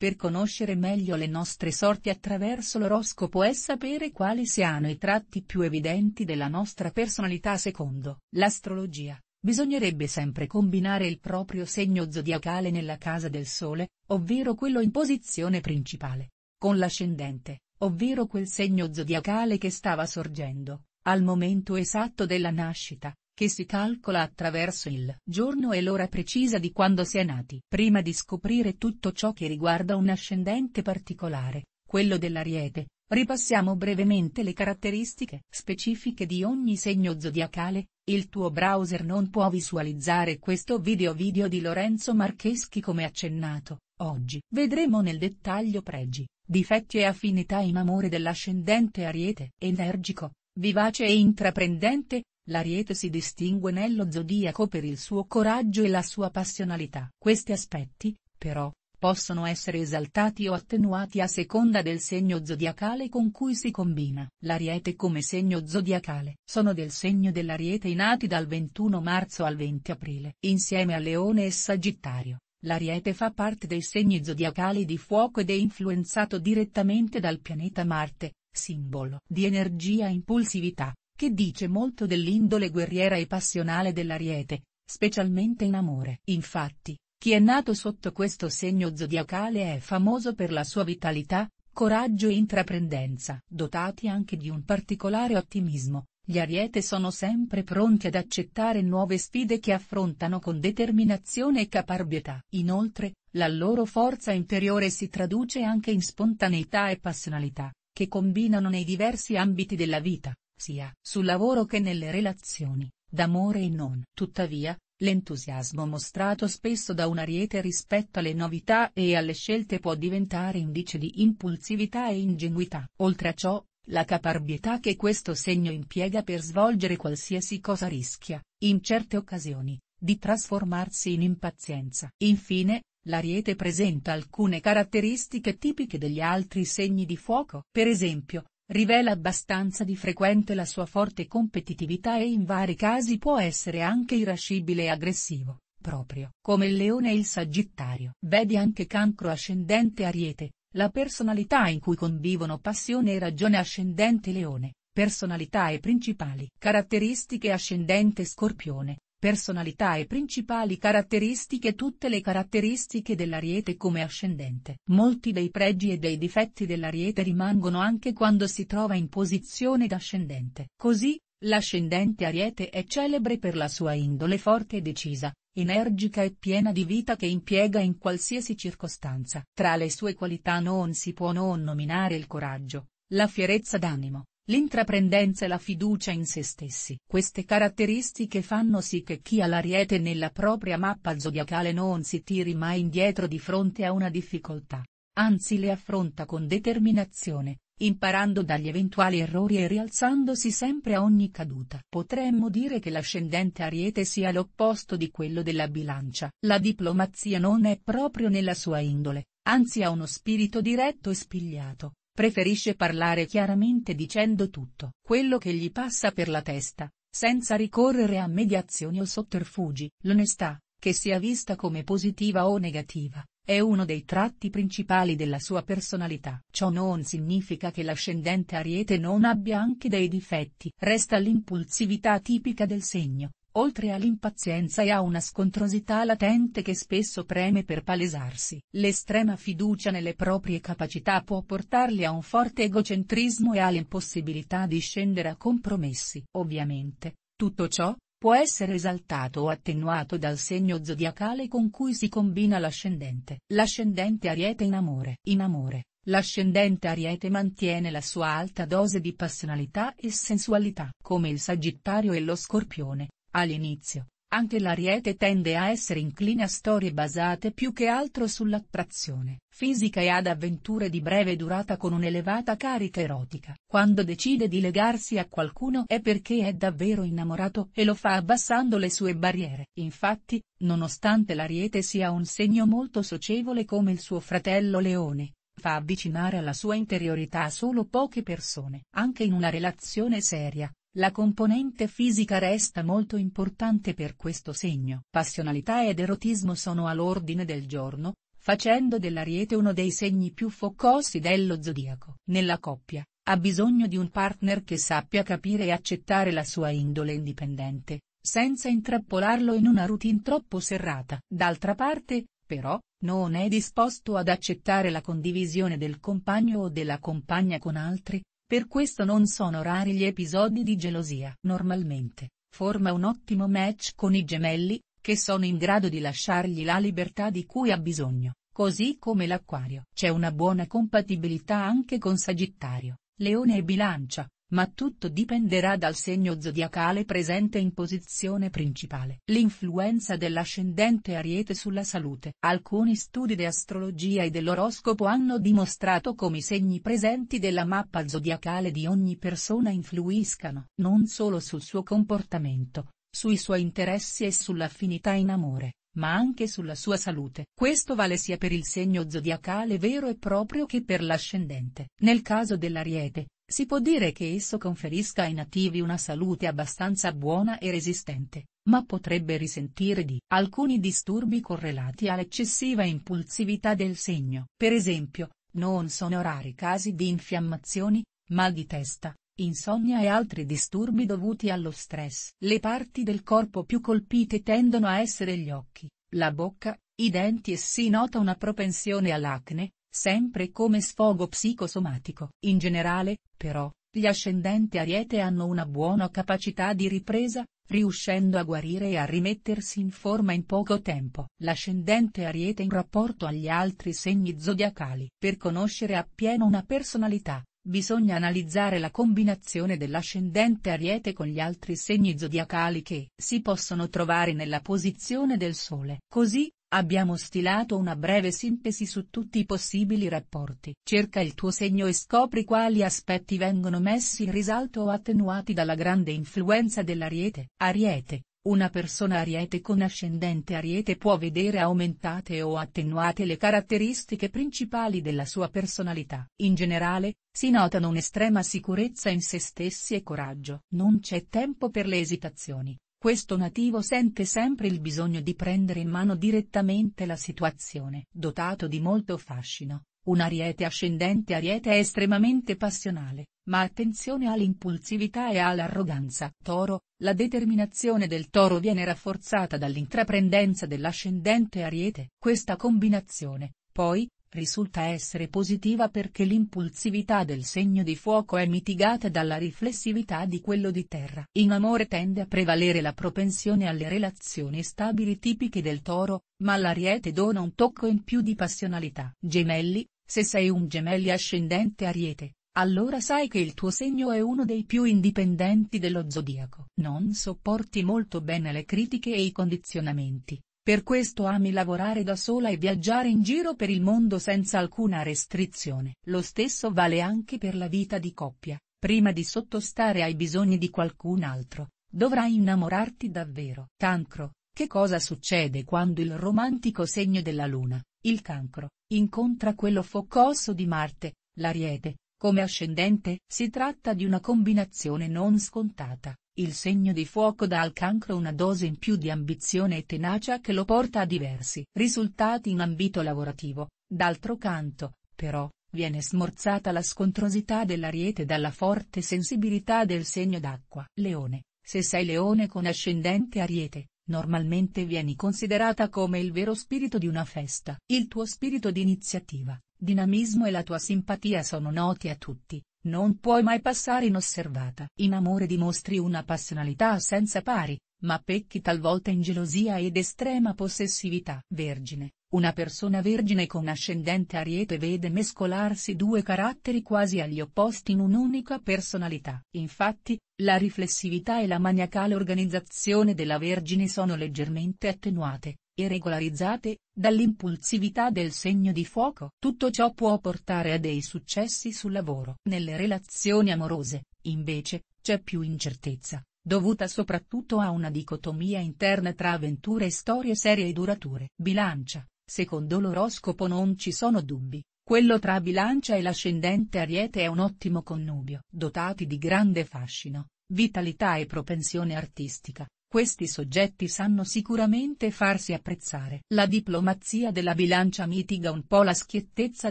Per conoscere meglio le nostre sorti attraverso l'oroscopo e sapere quali siano i tratti più evidenti della nostra personalità secondo l'astrologia, bisognerebbe sempre combinare il proprio segno zodiacale nella casa del Sole, ovvero quello in posizione principale, con l'ascendente, ovvero quel segno zodiacale che stava sorgendo, al momento esatto della nascita, che si calcola attraverso il giorno e l'ora precisa di quando si è nati. Prima di scoprire tutto ciò che riguarda un ascendente particolare, quello dell'ariete, ripassiamo brevemente le caratteristiche specifiche di ogni segno zodiacale, il tuo browser non può visualizzare questo video video di Lorenzo Marcheschi come accennato, oggi vedremo nel dettaglio pregi, difetti e affinità in amore dell'ascendente ariete, energico, vivace e intraprendente, L'ariete si distingue nello zodiaco per il suo coraggio e la sua passionalità. Questi aspetti, però, possono essere esaltati o attenuati a seconda del segno zodiacale con cui si combina. L'ariete come segno zodiacale. Sono del segno dell'ariete i nati dal 21 marzo al 20 aprile. Insieme a Leone e Sagittario, l'ariete fa parte dei segni zodiacali di fuoco ed è influenzato direttamente dal pianeta Marte, simbolo di energia e impulsività, che dice molto dell'indole guerriera e passionale dell'ariete, specialmente in amore. Infatti, chi è nato sotto questo segno zodiacale è famoso per la sua vitalità, coraggio e intraprendenza. Dotati anche di un particolare ottimismo, gli ariete sono sempre pronti ad accettare nuove sfide che affrontano con determinazione e caparbietà. Inoltre, la loro forza interiore si traduce anche in spontaneità e passionalità, che combinano nei diversi ambiti della vita sia sul lavoro che nelle relazioni, d'amore e non. Tuttavia, l'entusiasmo mostrato spesso da un ariete rispetto alle novità e alle scelte può diventare indice di impulsività e ingenuità. Oltre a ciò, la caparbietà che questo segno impiega per svolgere qualsiasi cosa rischia, in certe occasioni, di trasformarsi in impazienza. Infine, l'ariete presenta alcune caratteristiche tipiche degli altri segni di fuoco. Per esempio, rivela abbastanza di frequente la sua forte competitività e in vari casi può essere anche irascibile e aggressivo, proprio come il leone e il sagittario. Vedi anche cancro ascendente ariete, la personalità in cui convivono passione e ragione ascendente leone, personalità e principali caratteristiche ascendente scorpione, Personalità e principali caratteristiche Tutte le caratteristiche dell'ariete come ascendente. Molti dei pregi e dei difetti dell'ariete rimangono anche quando si trova in posizione d'ascendente. Così, l'ascendente ariete è celebre per la sua indole forte e decisa, energica e piena di vita che impiega in qualsiasi circostanza. Tra le sue qualità non si può non nominare il coraggio, la fierezza d'animo, L'intraprendenza e la fiducia in se stessi. Queste caratteristiche fanno sì che chi ha l'ariete nella propria mappa zodiacale non si tiri mai indietro di fronte a una difficoltà. Anzi le affronta con determinazione, imparando dagli eventuali errori e rialzandosi sempre a ogni caduta. Potremmo dire che l'ascendente Ariete sia l'opposto di quello della bilancia. La diplomazia non è proprio nella sua indole, anzi ha uno spirito diretto e spigliato, preferisce parlare chiaramente dicendo tutto quello che gli passa per la testa, senza ricorrere a mediazioni o sotterfugi. L'onestà, che sia vista come positiva o negativa, è uno dei tratti principali della sua personalità. Ciò non significa che l'ascendente Ariete non abbia anche dei difetti. Resta l'impulsività tipica del segno, oltre all'impazienza e a una scontrosità latente che spesso preme per palesarsi. L'estrema fiducia nelle proprie capacità può portarli a un forte egocentrismo e all'impossibilità di scendere a compromessi. Ovviamente, tutto ciò, può essere esaltato o attenuato dal segno zodiacale con cui si combina l'ascendente. L'ascendente ariete in amore. In amore, l'ascendente ariete mantiene la sua alta dose di passionalità e sensualità, come il sagittario e lo scorpione, All'inizio, anche l'ariete tende a essere incline a storie basate più che altro sull'attrazione fisica e ad avventure di breve durata con un'elevata carica erotica. Quando decide di legarsi a qualcuno è perché è davvero innamorato e lo fa abbassando le sue barriere. Infatti, nonostante l'ariete sia un segno molto socievole come il suo fratello Leone, fa avvicinare alla sua interiorità solo poche persone. Anche in una relazione seria, la componente fisica resta molto importante per questo segno. Passionalità ed erotismo sono all'ordine del giorno, facendo dell'ariete uno dei segni più focosi dello zodiaco. Nella coppia, ha bisogno di un partner che sappia capire e accettare la sua indole indipendente, senza intrappolarlo in una routine troppo serrata. D'altra parte, però, non è disposto ad accettare la condivisione del compagno o della compagna con altri, per questo non sono rari gli episodi di gelosia. Normalmente, forma un ottimo match con i gemelli, che sono in grado di lasciargli la libertà di cui ha bisogno, così come l'acquario. C'è una buona compatibilità anche con Sagittario, Leone e Bilancia, ma tutto dipenderà dal segno zodiacale presente in posizione principale. L'influenza dell'ascendente Ariete sulla salute. Alcuni studi di astrologia e dell'oroscopo hanno dimostrato come i segni presenti della mappa zodiacale di ogni persona influiscano non solo sul suo comportamento, sui suoi interessi e sull'affinità in amore, ma anche sulla sua salute. Questo vale sia per il segno zodiacale vero e proprio che per l'ascendente. Nel caso dell'ariete, si può dire che esso conferisca ai nativi una salute abbastanza buona e resistente, ma potrebbe risentire di alcuni disturbi correlati all'eccessiva impulsività del segno. Per esempio, non sono rari casi di infiammazioni, mal di testa, insonnia e altri disturbi dovuti allo stress. Le parti del corpo più colpite tendono a essere gli occhi, la bocca, i denti e si nota una propensione all'acne, sempre come sfogo psicosomatico. In generale, però, gli ascendenti ariete hanno una buona capacità di ripresa, riuscendo a guarire e a rimettersi in forma in poco tempo. L'ascendente ariete in rapporto agli altri segni zodiacali. Per conoscere appieno una personalità, bisogna analizzare la combinazione dell'ascendente Ariete con gli altri segni zodiacali che si possono trovare nella posizione del Sole. Così, abbiamo stilato una breve sintesi su tutti i possibili rapporti. Cerca il tuo segno e scopri quali aspetti vengono messi in risalto o attenuati dalla grande influenza dell'Ariete. Ariete, una persona ariete con ascendente ariete può vedere aumentate o attenuate le caratteristiche principali della sua personalità. In generale, si notano un'estrema sicurezza in se stessi e coraggio. Non c'è tempo per le esitazioni. Questo nativo sente sempre il bisogno di prendere in mano direttamente la situazione. Dotato di molto fascino, un ariete ascendente ariete è estremamente passionale, ma attenzione all'impulsività e all'arroganza. Toro, la determinazione del toro viene rafforzata dall'intraprendenza dell'ascendente ariete. Questa combinazione, poi, risulta essere positiva perché l'impulsività del segno di fuoco è mitigata dalla riflessività di quello di terra. In amore tende a prevalere la propensione alle relazioni stabili tipiche del toro, ma l'ariete dona un tocco in più di passionalità. Gemelli, se sei un gemelli ascendente ariete, allora sai che il tuo segno è uno dei più indipendenti dello zodiaco. Non sopporti molto bene le critiche e i condizionamenti, per questo ami lavorare da sola e viaggiare in giro per il mondo senza alcuna restrizione. Lo stesso vale anche per la vita di coppia, prima di sottostare ai bisogni di qualcun altro, dovrai innamorarti davvero. Cancro, che cosa succede quando il romantico segno della Luna, il cancro, incontra quello focoso di Marte, l'ariete, come ascendente? Si tratta di una combinazione non scontata, il segno di fuoco dà al cancro una dose in più di ambizione e tenacia che lo porta a diversi risultati in ambito lavorativo, d'altro canto, però, viene smorzata la scontrosità dell'ariete dalla forte sensibilità del segno d'acqua. Leone, se sei leone con ascendente ariete, normalmente vieni considerata come il vero spirito di una festa. Il tuo spirito di iniziativa, dinamismo e la tua simpatia sono noti a tutti, non puoi mai passare inosservata. In amore dimostri una passionalità senza pari, ma pecchi talvolta in gelosia ed estrema possessività. Vergine, una persona vergine con ascendente ariete vede mescolarsi due caratteri quasi agli opposti in un'unica personalità. Infatti, la riflessività e la maniacale organizzazione della vergine sono leggermente attenuate, e regolarizzate, dall'impulsività del segno di fuoco. Tutto ciò può portare a dei successi sul lavoro. Nelle relazioni amorose, invece, c'è più incertezza, dovuta soprattutto a una dicotomia interna tra avventure e storie serie e durature. Bilancia, Secondo l'oroscopo non ci sono dubbi, quello tra bilancia e l'ascendente ariete è un ottimo connubio. Dotati di grande fascino, vitalità e propensione artistica, questi soggetti sanno sicuramente farsi apprezzare. La diplomazia della bilancia mitiga un po' la schiettezza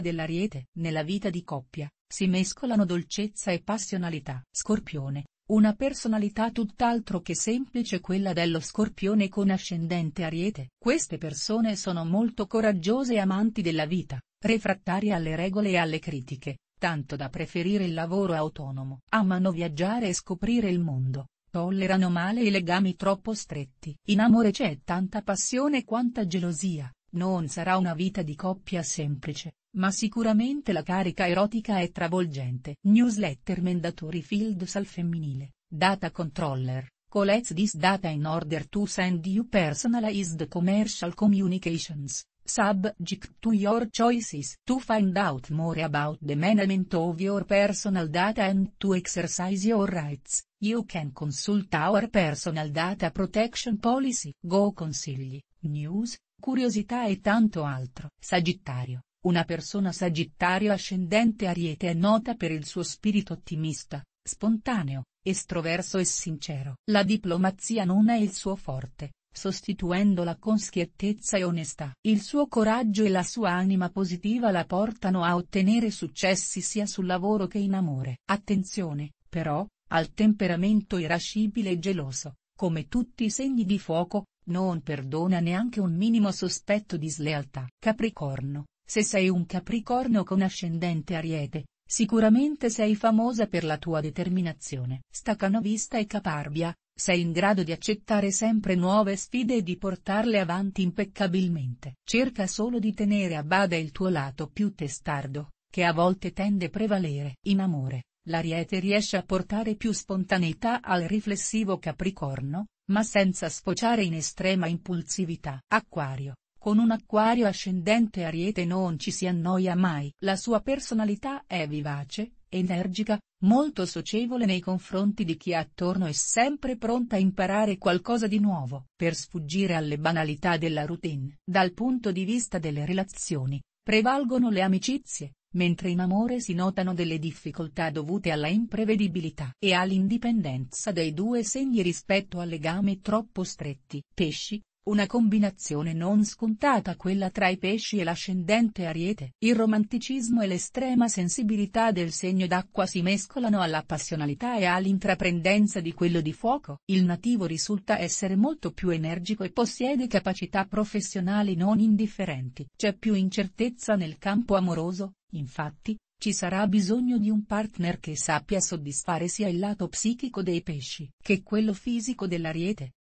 dell'ariete. Nella vita di coppia, si mescolano dolcezza e passionalità. Scorpione, una personalità tutt'altro che semplice quella dello scorpione con ascendente ariete. Queste persone sono molto coraggiose e amanti della vita, refrattarie alle regole e alle critiche, tanto da preferire il lavoro autonomo. Amano viaggiare e scoprire il mondo, tollerano male i legami troppo stretti. In amore c'è tanta passione quanta gelosia, non sarà una vita di coppia semplice, ma sicuramente la carica erotica è travolgente. Newsletter Mendatori Fields al femminile, Data Controller, Collects this data in order to send you personalized commercial communications, subject to your choices. To find out more about the management of your personal data and to exercise your rights, you can consult our personal data protection policy. Go consigli, news, Curiosità e tanto altro. Sagittario, una persona sagittario ascendente ariete è nota per il suo spirito ottimista, spontaneo, estroverso e sincero. La diplomazia non è il suo forte, sostituendola con schiettezza e onestà. Il suo coraggio e la sua anima positiva la portano a ottenere successi sia sul lavoro che in amore. Attenzione, però, al temperamento irascibile e geloso, come tutti i segni di fuoco, non perdona neanche un minimo sospetto di slealtà. Capricorno, se sei un Capricorno con ascendente Ariete, sicuramente sei famosa per la tua determinazione. Stacanovista e caparbia, sei in grado di accettare sempre nuove sfide e di portarle avanti impeccabilmente. Cerca solo di tenere a bada il tuo lato più testardo, che a volte tende a prevalere. In amore, l'Ariete riesce a portare più spontaneità al riflessivo Capricorno, ma senza sfociare in estrema impulsività. Acquario. Con un acquario ascendente ariete non ci si annoia mai. La sua personalità è vivace, energica, molto socievole nei confronti di chi ha attorno e sempre pronta a imparare qualcosa di nuovo, per sfuggire alle banalità della routine. Dal punto di vista delle relazioni, prevalgono le amicizie, mentre in amore si notano delle difficoltà dovute alla imprevedibilità e all'indipendenza dei due segni rispetto a legami troppo stretti. Pesci, una combinazione non scontata quella tra i pesci e l'ascendente ariete. Il romanticismo e l'estrema sensibilità del segno d'acqua si mescolano alla passionalità e all'intraprendenza di quello di fuoco. Il nativo risulta essere molto più energico e possiede capacità professionali non indifferenti. C'è più incertezza nel campo amoroso, Infatti, ci sarà bisogno di un partner che sappia soddisfare sia il lato psichico dei pesci che quello fisico dell'ariete,